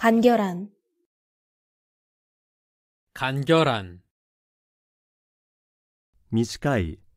간결한 간결한 短い